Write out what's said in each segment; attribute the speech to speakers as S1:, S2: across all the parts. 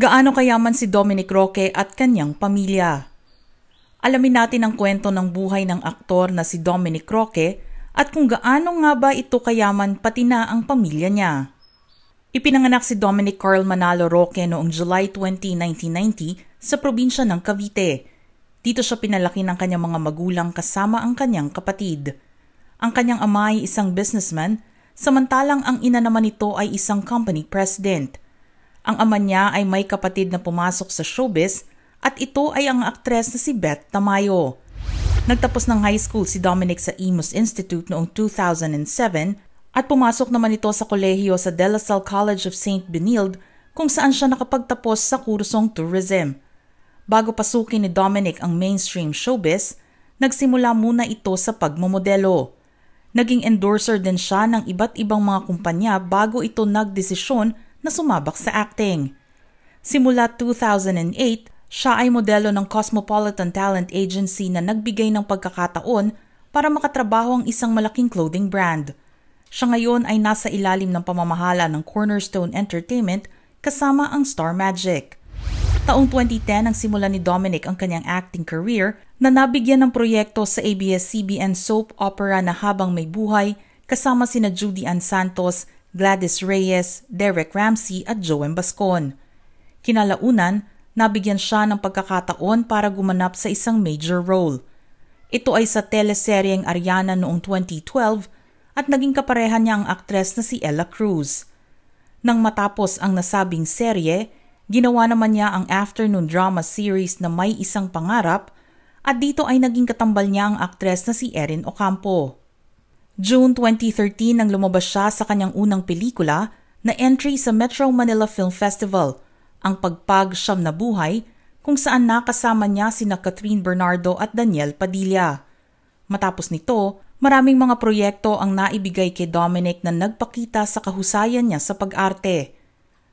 S1: Gaano kayaman si Dominic Roque at kanyang pamilya? Alamin natin ang kwento ng buhay ng aktor na si Dominic Roque at kung gaano nga ba ito kayaman pati na ang pamilya niya. Ipinanganak si Dominic Carl Manalo Roque noong July 20, 1990 sa probinsya ng Cavite. Dito siya pinalaki ng kanyang mga magulang kasama ang kanyang kapatid. Ang kanyang ama ay isang businessman, samantalang ang ina naman nito ay isang company president – ang ama niya ay may kapatid na pumasok sa showbiz at ito ay ang aktres na si Beth Tamayo. Nagtapos ng high school si Dominic sa Imus Institute noong 2007 at pumasok naman ito sa kolehiyo sa De La Salle College of St. Benilde kung saan siya nakapagtapos sa kursong tourism. Bago pasukin ni Dominic ang mainstream showbiz, nagsimula muna ito sa pagmomodelo. Naging endorser din siya ng iba't ibang mga kumpanya bago ito nagdesisyon na sumabak sa acting. Simula 2008, siya ay modelo ng Cosmopolitan Talent Agency na nagbigay ng pagkakataon para makatrabaho ang isang malaking clothing brand. Siya ngayon ay nasa ilalim ng pamamahala ng Cornerstone Entertainment kasama ang Star Magic. Taong 2010 ang simula ni Dominic ang kanyang acting career na nabigyan ng proyekto sa ABS-CBN soap opera na Habang May Buhay kasama sina Judy Ann Santos Gladys Reyes, Derek Ramsey at Joem Bascon. Kinalaunan, nabigyan siya ng pagkakataon para gumanap sa isang major role. Ito ay sa teleseryeng Ariana noong 2012 at naging kapareha niya ang aktres na si Ella Cruz. Nang matapos ang nasabing serye, ginawa naman niya ang afternoon drama series na May Isang Pangarap at dito ay naging katambal niya ang aktres na si Erin Ocampo. June 2013 nang lumabas siya sa kanyang unang pelikula na entry sa Metro Manila Film Festival, ang Pagpag Siyam na Buhay, kung saan nakasama niya sina Catherine Bernardo at Daniel Padilla. Matapos nito, maraming mga proyekto ang naibigay kay Dominic na nagpakita sa kahusayan niya sa pag-arte.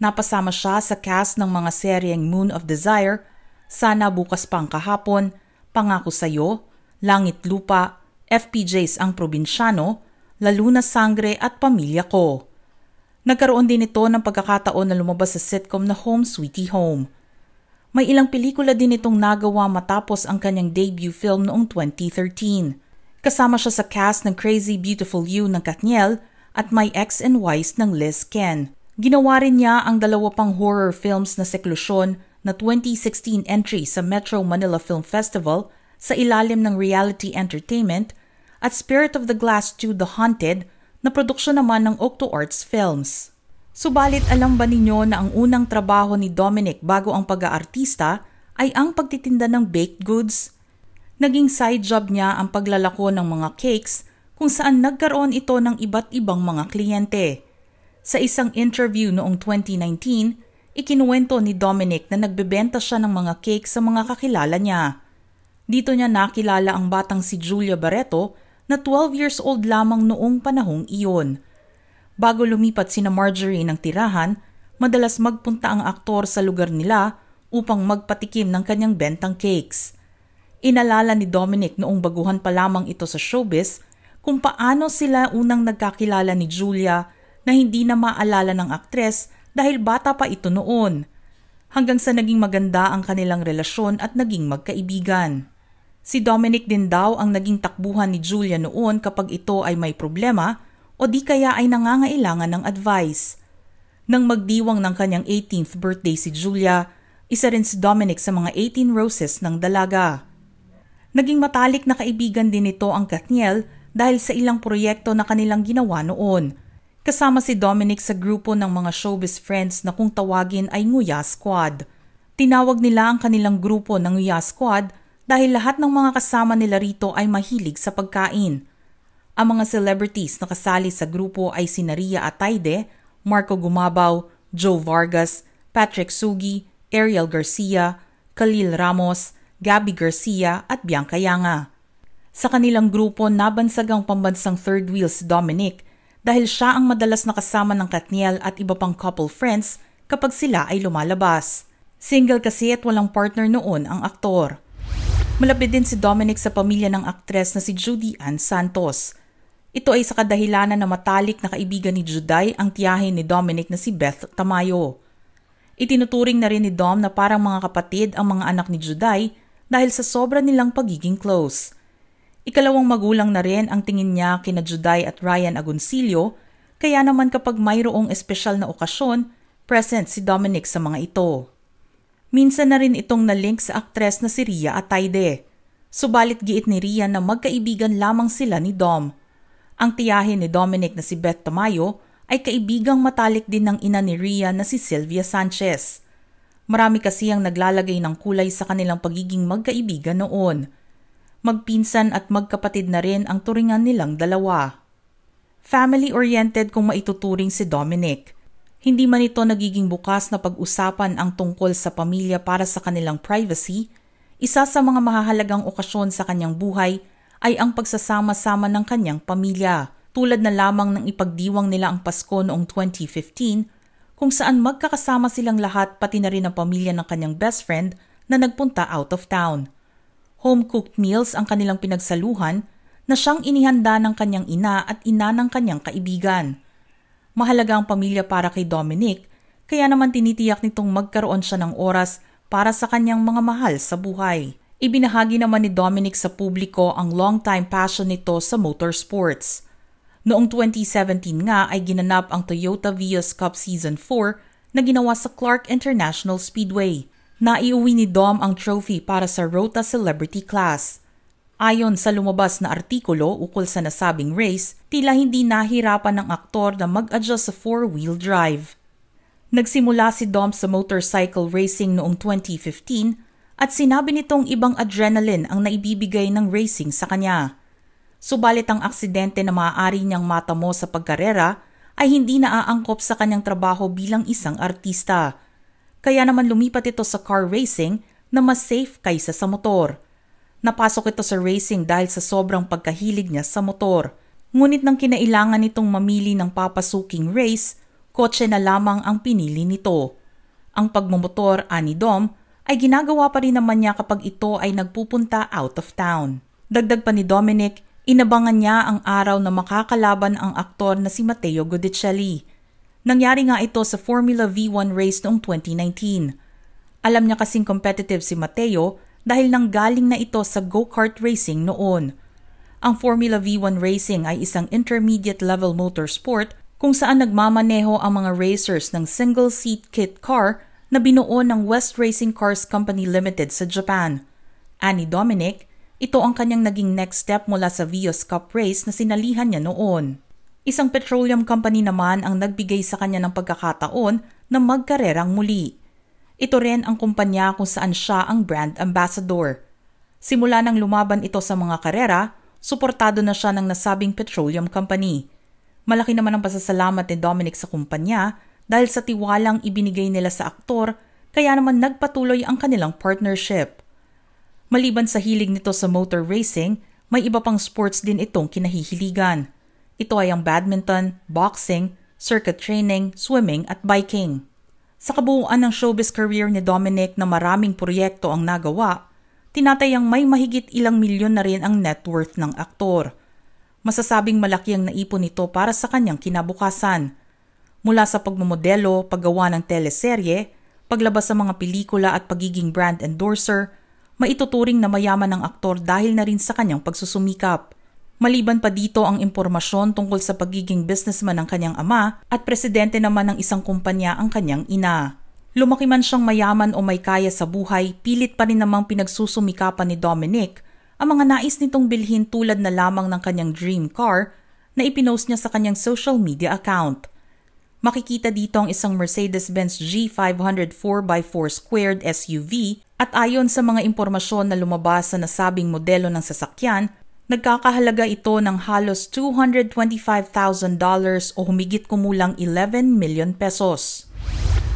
S1: Napasama siya sa cast ng mga seryeng Moon of Desire, Sana Bukas Pang Kahapon, Pangako Sa'yo, Langit Lupa FPJs ang probinsyano, lalo na sangre at pamilya ko. Nagkaroon din ito ng pagkakataon na lumabas sa sitcom na Home Sweetie Home. May ilang pelikula din itong nagawa matapos ang kanyang debut film noong 2013. Kasama siya sa cast ng Crazy Beautiful You ng Katniel at My Ex and Wise ng Liz Ken. Ginawa rin niya ang dalawa pang horror films na Seklusyon na 2016 entry sa Metro Manila Film Festival sa ilalim ng Reality Entertainment at Spirit of the Glass 2 The Haunted na produksyon naman ng Octo Arts Films. Subalit alam ba ninyo na ang unang trabaho ni Dominic bago ang pag-aartista ay ang pagtitinda ng baked goods? Naging side job niya ang paglalako ng mga cakes kung saan nagkaroon ito ng iba't ibang mga kliyente. Sa isang interview noong 2019, ikinuwento ni Dominic na nagbebenta siya ng mga cake sa mga kakilala niya. Dito niya nakilala ang batang si Julia Barreto na 12 years old lamang noong panahong iyon. Bago lumipat sina Marjorie ng tirahan, madalas magpunta ang aktor sa lugar nila upang magpatikim ng kanyang bentang cakes. Inalala ni Dominic noong baguhan pa lamang ito sa showbiz kung paano sila unang nagkakilala ni Julia na hindi na maalala ng aktres dahil bata pa ito noon, hanggang sa naging maganda ang kanilang relasyon at naging magkaibigan. Si Dominic din daw ang naging takbuhan ni Julia noon kapag ito ay may problema o di kaya ay nangangailangan ng advice. Nang magdiwang ng kanyang 18th birthday si Julia, isa rin si Dominic sa mga 18 roses ng dalaga. Naging matalik na kaibigan din ito ang Katniel dahil sa ilang proyekto na kanilang ginawa noon. Kasama si Dominic sa grupo ng mga showbiz friends na kung tawagin ay Nguya Squad. Tinawag nila ang kanilang grupo ng Nguya Squad dahil lahat ng mga kasama nila rito ay mahilig sa pagkain. Ang mga celebrities na kasali sa grupo ay si Naria Atayde, Marco Gumabaw, Joe Vargas, Patrick Sugi, Ariel Garcia, Khalil Ramos, Gabby Garcia at Bianca Yanga. Sa kanilang grupo nabansag ang pambansang third wheels Dominic dahil siya ang madalas na kasama ng Katniel at iba pang couple friends kapag sila ay lumalabas. Single kasi at walang partner noon ang aktor. Malapit din si Dominic sa pamilya ng aktres na si Judy Ann Santos. Ito ay sa kadahilanan na matalik na kaibigan ni Juday ang tiyahin ni Dominic na si Beth Tamayo. Itinuturing na rin ni Dom na parang mga kapatid ang mga anak ni Juday dahil sa sobra nilang pagiging close. Ikalawang magulang na rin ang tingin niya kina Juday at Ryan Agoncillo, kaya naman kapag mayroong espesyal na okasyon, present si Dominic sa mga ito. Minsan na rin itong nalink sa aktres na si Ria Atayde. Subalit giit ni Ria na magkaibigan lamang sila ni Dom. Ang tiyahin ni Dominic na si Beth Tamayo ay kaibigang matalik din ng ina ni Ria na si Sylvia Sanchez. Marami kasi ang naglalagay ng kulay sa kanilang pagiging magkaibigan noon. Magpinsan at magkapatid na rin ang turingan nilang dalawa. Family-oriented kung maituturing si Dominic – hindi man ito nagiging bukas na pag-usapan ang tungkol sa pamilya para sa kanilang privacy, isa sa mga mahahalagang okasyon sa kanyang buhay ay ang pagsasama-sama ng kanyang pamilya, tulad na lamang ng ipagdiwang nila ang Pasko noong 2015 kung saan magkakasama silang lahat pati na rin ang pamilya ng kanyang best friend na nagpunta out of town. Home-cooked meals ang kanilang pinagsaluhan na siyang inihanda ng kanyang ina at ina ng kanyang kaibigan – mahalaga ang pamilya para kay Dominic, kaya naman tinitiyak nitong magkaroon siya ng oras para sa kanyang mga mahal sa buhay. Ibinahagi naman ni Dominic sa publiko ang long-time passion nito sa motorsports. Noong 2017 nga ay ginanap ang Toyota Vios Cup Season 4 na ginawa sa Clark International Speedway. Naiuwi ni Dom ang trophy para sa Rota Celebrity Class. Ayon sa lumabas na artikulo ukol sa nasabing race, tila hindi nahirapan ng aktor na mag-adjust sa four-wheel drive. Nagsimula si Dom sa motorcycle racing noong 2015 at sinabi nitong ibang adrenaline ang naibibigay ng racing sa kanya. Subalit ang aksidente na maaari niyang matamo sa pagkarera ay hindi naaangkop sa kanyang trabaho bilang isang artista. Kaya naman lumipat ito sa car racing na mas safe kaysa sa motor. Napasok ito sa racing dahil sa sobrang pagkahilig niya sa motor. Ngunit nang kinailangan nitong mamili ng papasuking race, kotse na lamang ang pinili nito. Ang pagmumotor, ani Dom, ay ginagawa pa rin naman niya kapag ito ay nagpupunta out of town. Dagdag pa ni Dominic, inabangan niya ang araw na makakalaban ang aktor na si Matteo Godicelli. Nangyari nga ito sa Formula V1 race noong 2019. Alam niya kasing competitive si Matteo dahil nanggaling na ito sa go-kart racing noon. Ang Formula V1 racing ay isang intermediate level motorsport kung saan nagmamaneho ang mga racers ng single-seat kit car na binuo ng West Racing Cars Company Limited sa Japan. Ani Dominic, ito ang kanyang naging next step mula sa Vios Cup race na sinalihan niya noon. Isang petroleum company naman ang nagbigay sa kanya ng pagkakataon na magkarerang muli. Ito rin ang kumpanya kung saan siya ang brand ambassador. Simula nang lumaban ito sa mga karera, suportado na siya ng nasabing petroleum company. Malaki naman ang pasasalamat ni Dominic sa kumpanya dahil sa tiwalang ibinigay nila sa aktor kaya naman nagpatuloy ang kanilang partnership. Maliban sa hilig nito sa motor racing, may iba pang sports din itong kinahihiligan. Ito ay ang badminton, boxing, circuit training, swimming at biking. Sa kabuuan ng showbiz career ni Dominic na maraming proyekto ang nagawa, tinatayang may mahigit ilang milyon na rin ang net worth ng aktor. Masasabing malaki ang naipon nito para sa kanyang kinabukasan. Mula sa pagmumodelo, paggawa ng teleserye, paglabas sa mga pelikula at pagiging brand endorser, maituturing na mayaman ang aktor dahil na rin sa kanyang pagsusumikap. Maliban pa dito ang impormasyon tungkol sa pagiging businessman ng kanyang ama at presidente naman ng isang kumpanya ang kanyang ina. Lumaki man siyang mayaman o may kaya sa buhay, pilit pa rin namang pinagsusumikapan ni Dominic ang mga nais nitong bilhin tulad na lamang ng kanyang dream car na ipinost niya sa kanyang social media account. Makikita dito ang isang Mercedes-Benz G500 4x4 squared SUV at ayon sa mga impormasyon na lumabas sa nasabing modelo ng sasakyan, Nagkakahalaga ito ng halos $225,000 o humigit kumulang 11 million pesos.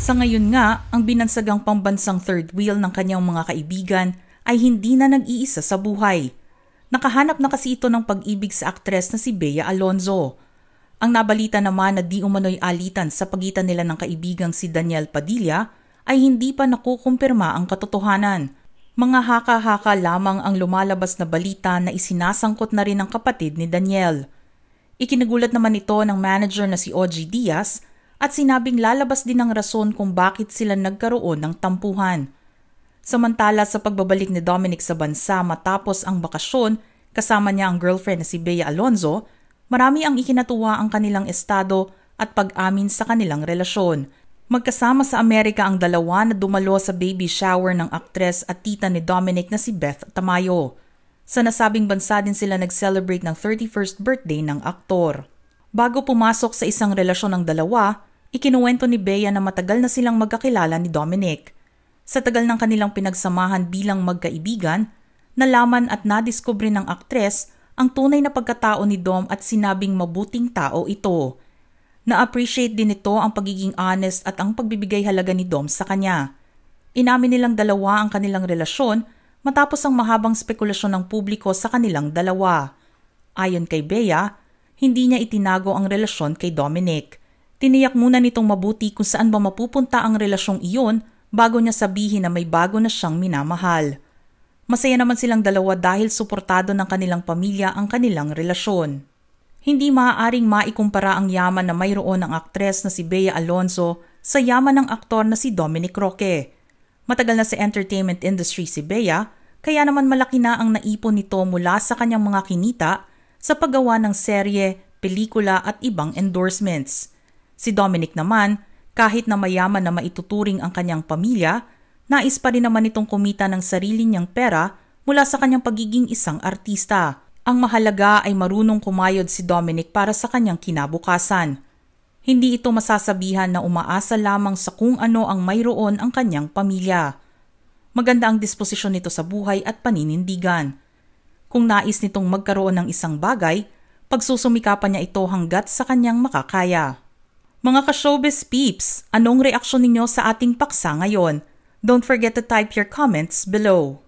S1: Sa ngayon nga, ang binansagang pambansang third wheel ng kanyang mga kaibigan ay hindi na nag-iisa sa buhay. Nakahanap na kasi ito ng pag-ibig sa aktres na si Bea Alonzo. Ang nabalita naman na di umano'y alitan sa pagitan nila ng kaibigang si Daniel Padilla ay hindi pa nakukumpirma ang katotohanan mga haka-haka lamang ang lumalabas na balita na isinasangkot na rin ang kapatid ni Daniel. Ikinagulat naman ito ng manager na si OG Diaz at sinabing lalabas din ang rason kung bakit sila nagkaroon ng tampuhan. Samantala sa pagbabalik ni Dominic sa bansa matapos ang bakasyon kasama niya ang girlfriend na si Bea Alonzo, marami ang ikinatuwa ang kanilang estado at pag-amin sa kanilang relasyon. Magkasama sa Amerika ang dalawa na dumalo sa baby shower ng aktres at tita ni Dominic na si Beth Tamayo. Sa nasabing bansa din sila nag-celebrate ng 31st birthday ng aktor. Bago pumasok sa isang relasyon ng dalawa, ikinuwento ni Bea na matagal na silang magkakilala ni Dominic. Sa tagal ng kanilang pinagsamahan bilang magkaibigan, nalaman at nadiskubre ng aktres ang tunay na pagkatao ni Dom at sinabing mabuting tao ito. Na-appreciate din nito ang pagiging honest at ang pagbibigay halaga ni Dom sa kanya. Inamin nilang dalawa ang kanilang relasyon matapos ang mahabang spekulasyon ng publiko sa kanilang dalawa. Ayon kay Bea, hindi niya itinago ang relasyon kay Dominic. Tiniyak muna nitong mabuti kung saan ba mapupunta ang relasyong iyon bago niya sabihin na may bago na siyang minamahal. Masaya naman silang dalawa dahil suportado ng kanilang pamilya ang kanilang relasyon. Hindi maaaring maikumpara ang yaman na mayroon ng aktres na si Bea Alonzo sa yaman ng aktor na si Dominic Roque. Matagal na sa entertainment industry si Bea, kaya naman malaki na ang naipon nito mula sa kanyang mga kinita sa paggawa ng serye, pelikula at ibang endorsements. Si Dominic naman, kahit na mayaman na maituturing ang kanyang pamilya, nais pa rin naman itong kumita ng sarili niyang pera mula sa kanyang pagiging isang artista. Ang mahalaga ay marunong kumayod si Dominic para sa kanyang kinabukasan. Hindi ito masasabihan na umaasa lamang sa kung ano ang mayroon ang kanyang pamilya. Maganda ang disposisyon nito sa buhay at paninindigan. Kung nais nitong magkaroon ng isang bagay, pagsusumikapan niya ito hanggat sa kanyang makakaya. Mga ka-showbiz peeps, anong reaksyon ninyo sa ating paksa ngayon? Don't forget to type your comments below.